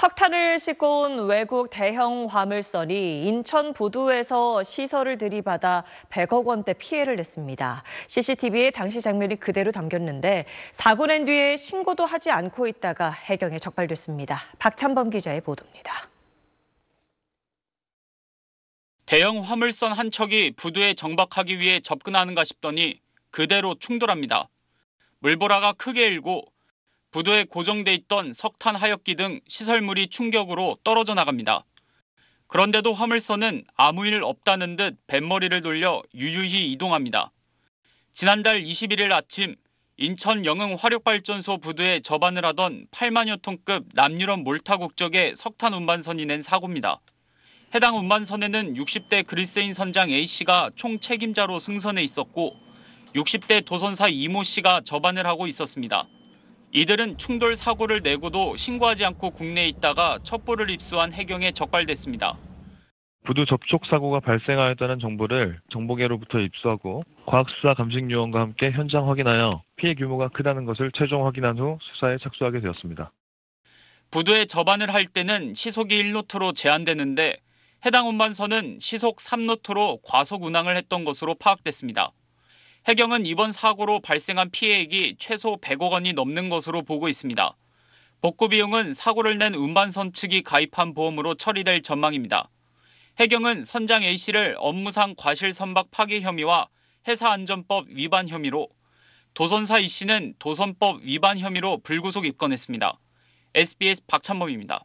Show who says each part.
Speaker 1: 석탄을 싣고 온 외국 대형 화물선이 인천 부두에서 시설을 들이받아 100억 원대 피해를 냈습니다. CCTV에 당시 장면이 그대로 담겼는데 사고 낸 뒤에 신고도 하지 않고 있다가 해경에 적발됐습니다. 박찬범 기자의 보도입니다.
Speaker 2: 대형 화물선 한 척이 부두에 정박하기 위해 접근하는가 싶더니 그대로 충돌합니다. 물보라가 크게 일고 부두에 고정돼 있던 석탄 하역기 등 시설물이 충격으로 떨어져 나갑니다. 그런데도 화물선은 아무 일 없다는 듯 뱃머리를 돌려 유유히 이동합니다. 지난달 21일 아침 인천 영흥 화력발전소 부두에 접안을 하던 8만여 톤급 남유럽 몰타 국적의 석탄 운반선이 낸 사고입니다. 해당 운반선에는 60대 그리스인 선장 A씨가 총 책임자로 승선해 있었고 60대 도선사 이모 씨가 접안을 하고 있었습니다. 이들은 충돌 사고를 내고도 신고하지 않고 국내에 있다가 첩보를 입수한 해경에 적발됐습니다.
Speaker 3: 부두 접촉 사고가 발생하였다는 정보를 정보계로부터 입수하고 과학수사 감식요원과 함께 현장 확인하여 피해 규모가 크다는 것을 최종 확인한 후 수사에 착수하게 되었습니다.
Speaker 2: 부두에 접안을 할 때는 시속이 1노트로 제한되는데 해당 운반선은 시속 3노트로 과속 운항을 했던 것으로 파악됐습니다. 해경은 이번 사고로 발생한 피해액이 최소 100억 원이 넘는 것으로 보고 있습니다. 복구 비용은 사고를 낸 운반선 측이 가입한 보험으로 처리될 전망입니다. 해경은 선장 A씨를 업무상 과실 선박 파괴 혐의와 해사안전법 위반 혐의로 도선사 E씨는 도선법 위반 혐의로 불구속 입건했습니다. SBS
Speaker 4: 박찬범입니다.